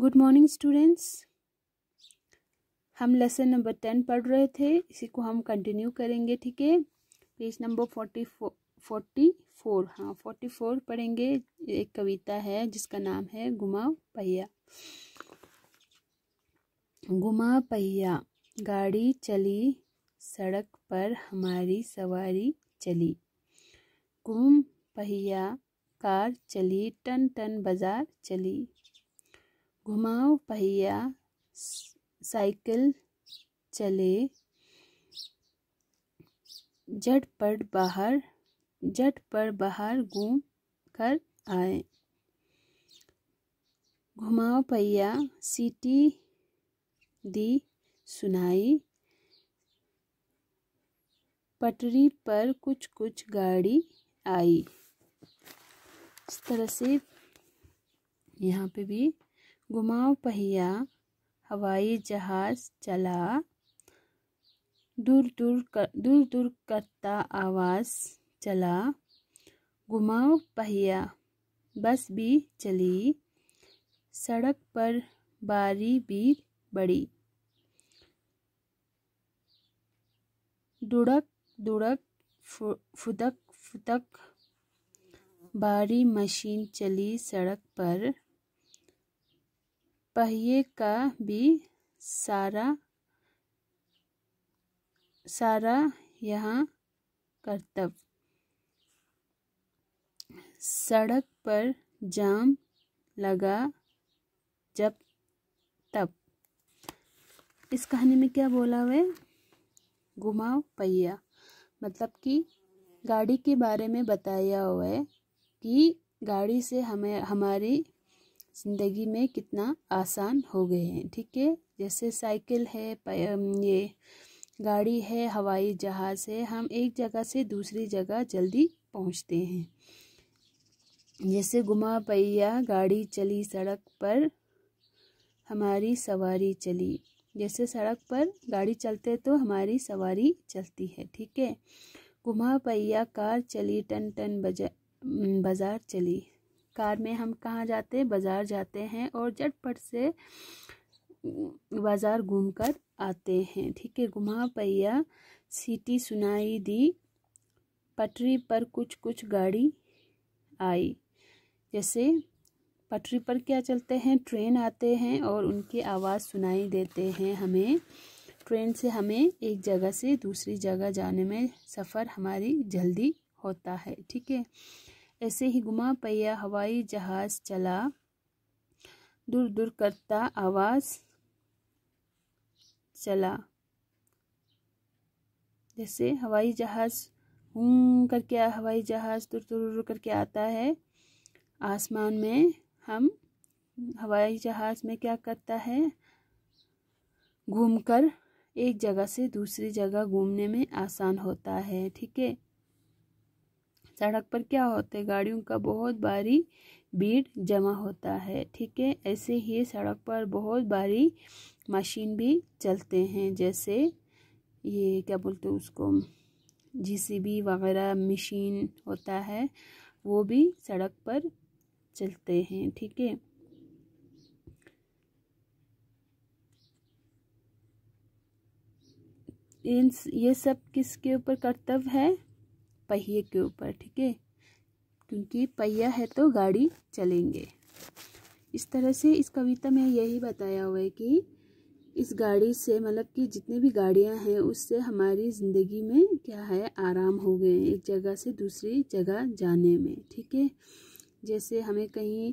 good morning students हम lesson number ten पढ़ रहे थे इसी को हम कंटिन्यू करेंगे ठीक है पेज नंबर फोर्टी फो फोर्टी फोर हाँ फोर्टी फोर पढ़ेंगे एक कविता है जिसका नाम है गुमा पहिया गुमा पहिया गाड़ी चली सड़क पर हमारी सवारी चली गुम पहिया कार चली टन टन बाजार चली घुमाओ पहिया साइकिल चले पर बाहर जट पर बाहर घूम कर आए घुमाओ पहिया सीटी दी सुनाई पटरी पर कुछ कुछ गाड़ी आई इस तरह से यहाँ पे भी घुमाव पहिया हवाई जहाज चला दूर दूर कर, दूर दूर करता आवाज़ चला घुमाव पहिया बस भी चली सड़क पर बारी भी बढ़ी दुड़क दुड़क फु, फुदक फुदक बारी मशीन चली सड़क पर पहिए का भी सारा सारा यहाँ कर्तव्य सड़क पर जाम लगा जब तब इस कहानी में क्या बोला हुआ है घुमाओ पहिया मतलब कि गाड़ी के बारे में बताया हुआ है कि गाड़ी से हमें हमारी ज़िंदगी में कितना आसान हो गए हैं ठीक है जैसे साइकिल है ये गाड़ी है हवाई जहाज़ है हम एक जगह से दूसरी जगह जल्दी पहुंचते हैं जैसे घुमा पहिया गाड़ी चली सड़क पर हमारी सवारी चली जैसे सड़क पर गाड़ी चलते तो हमारी सवारी चलती है ठीक है घुमा पहिया कार चली टन टन बजा बाज़ार चली कार में हम कहाँ जाते हैं बाज़ार जाते हैं और झटपट से बाज़ार घूम कर आते हैं ठीक है घुमा पहिया सीटी सुनाई दी पटरी पर कुछ कुछ गाड़ी आई जैसे पटरी पर क्या चलते हैं ट्रेन आते हैं और उनकी आवाज़ सुनाई देते हैं हमें ट्रेन से हमें एक जगह से दूसरी जगह जाने में सफ़र हमारी जल्दी होता है ठीक है ऐसे ही गुमा पहिया हवाई जहाज चला दूर दूर करता आवाज चला जैसे हवाई जहाज हूँ करके हवाई जहाज दूर दूर करके आता है आसमान में हम हवाई जहाज में क्या करता है घूमकर एक जगह से दूसरी जगह घूमने में आसान होता है ठीक है सड़क पर क्या होता है गाड़ियों का बहुत भारी भीड़ जमा होता है ठीक है ऐसे ही सड़क पर बहुत भारी मशीन भी चलते हैं जैसे ये क्या बोलते हैं उसको जीसीबी वगैरह मशीन होता है वो भी सड़क पर चलते हैं ठीक है इन ये सब किसके ऊपर कर्तव्य है पहिए के ऊपर ठीक है क्योंकि पहिया है तो गाड़ी चलेंगे इस तरह से इस कविता में यही बताया हुआ है कि इस गाड़ी से मतलब कि जितनी भी गाड़ियां हैं उससे हमारी ज़िंदगी में क्या है आराम हो गए एक जगह से दूसरी जगह जाने में ठीक है जैसे हमें कहीं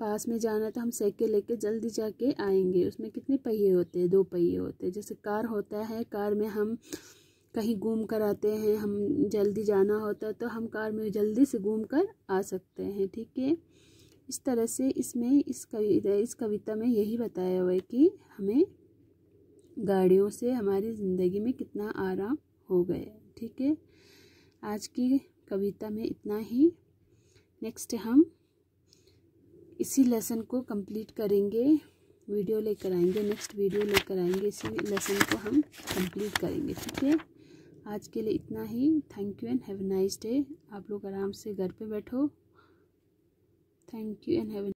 पास में जाना तो हम साइकिल लेके जल्दी जाके आएंगे उसमें कितने पहिए होते हैं दो पहिए होते हैं जैसे कार होता है कार में हम कहीं घूम कर आते हैं हम जल्दी जाना होता है तो हम कार में जल्दी से घूम कर आ सकते हैं ठीक है इस तरह से इसमें इस कविता इस कविता में यही बताया हुआ है कि हमें गाड़ियों से हमारी ज़िंदगी में कितना आराम हो गया ठीक है आज की कविता में इतना ही नेक्स्ट हम इसी लेसन को कंप्लीट करेंगे वीडियो लेकर आएंगे नेक्स्ट वीडियो लेकर आएंगे इसी लेसन को हम कंप्लीट करेंगे ठीक है आज के लिए इतना ही thank you and have nice day आप लोग आराम से घर पे बैठो थैंक यू एंड हैव